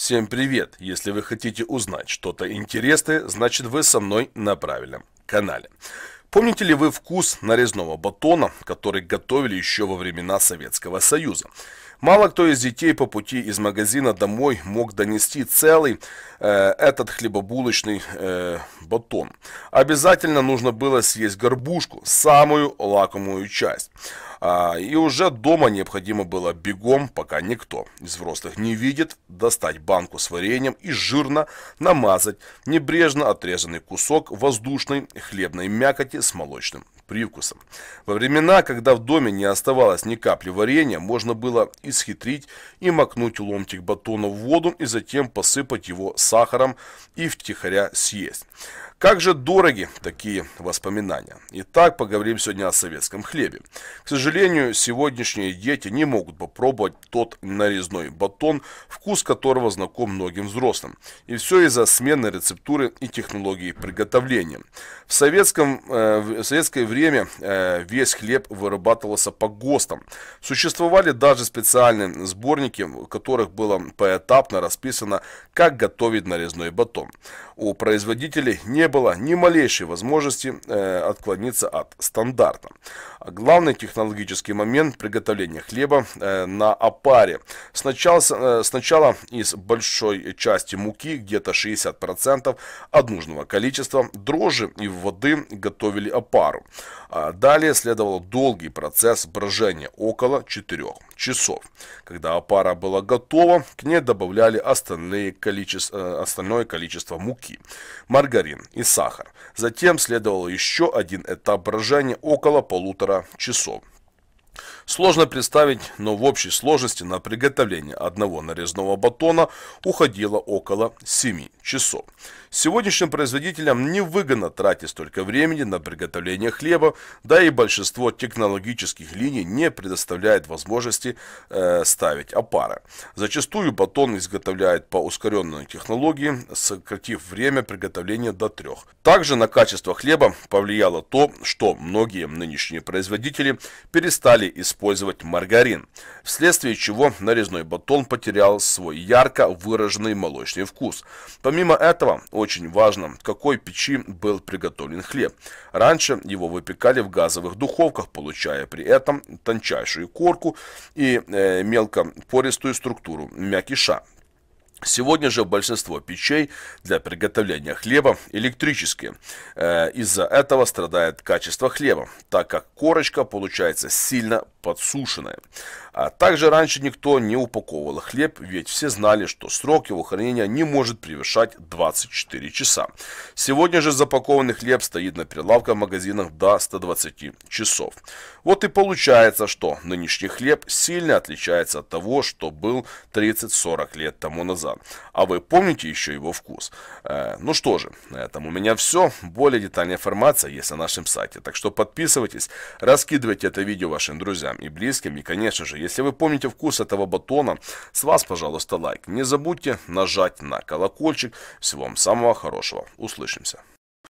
Всем привет! Если вы хотите узнать что-то интересное, значит вы со мной на правильном канале. Помните ли вы вкус нарезного батона, который готовили еще во времена Советского Союза? Мало кто из детей по пути из магазина домой мог донести целый э, этот хлебобулочный э, батон. Обязательно нужно было съесть горбушку, самую лакомую часть. А, и уже дома необходимо было бегом, пока никто из взрослых не видит, достать банку с вареньем и жирно намазать небрежно отрезанный кусок воздушной хлебной мякоти с молочным привкусом. Во времена, когда в доме не оставалось ни капли варенья, можно было исхитрить и макнуть ломтик батона в воду и затем посыпать его сахаром и втихаря съесть. Как же дороги такие воспоминания. Итак, поговорим сегодня о советском хлебе. К сожалению, сегодняшние дети не могут попробовать тот нарезной батон, вкус которого знаком многим взрослым. И все из-за смены рецептуры и технологии приготовления. В, советском, э, в советское время э, весь хлеб вырабатывался по ГОСТам. Существовали даже специальные сборники, в которых было поэтапно расписано, как готовить нарезной батон. У производителей не не было ни малейшей возможности э, отклониться от стандарта. Главный технологический момент приготовления хлеба э, на опаре. Сначала, э, сначала из большой части муки, где-то 60% от нужного количества дрожжи и воды готовили опару. А далее следовал долгий процесс брожения, около 4 часов. Когда опара была готова, к ней добавляли остальные количе... Э, остальное количество муки, маргарин и сахар. Затем следовал еще один этап брожения около полутора часов. Сложно представить, но в общей сложности на приготовление одного нарезного батона уходило около 7 часов. Сегодняшним производителям невыгодно тратить столько времени на приготовление хлеба, да и большинство технологических линий не предоставляет возможности э, ставить опары. Зачастую батон изготовляют по ускоренной технологии, сократив время приготовления до трех. Также на качество хлеба повлияло то, что многие нынешние производители перестали использовать использовать маргарин, вследствие чего нарезной батон потерял свой ярко выраженный молочный вкус. Помимо этого, очень важно, в какой печи был приготовлен хлеб. Раньше его выпекали в газовых духовках, получая при этом тончайшую корку и э, мелко структуру мякиша. Сегодня же большинство печей для приготовления хлеба электрические. Э, из-за этого страдает качество хлеба, так как корочка получается сильно подсушенное. А также раньше никто не упаковывал хлеб, ведь все знали, что срок его хранения не может превышать 24 часа. Сегодня же запакованный хлеб стоит на прилавках в магазинах до 120 часов. Вот и получается, что нынешний хлеб сильно отличается от того, что был 30-40 лет тому назад. А вы помните еще его вкус? Э, ну что же, на этом у меня все. Более детальная информация есть на нашем сайте, так что подписывайтесь, раскидывайте это видео вашим друзьям и близким. И, конечно же, если вы помните вкус этого батона, с вас, пожалуйста, лайк. Не забудьте нажать на колокольчик. Всего вам самого хорошего. Услышимся.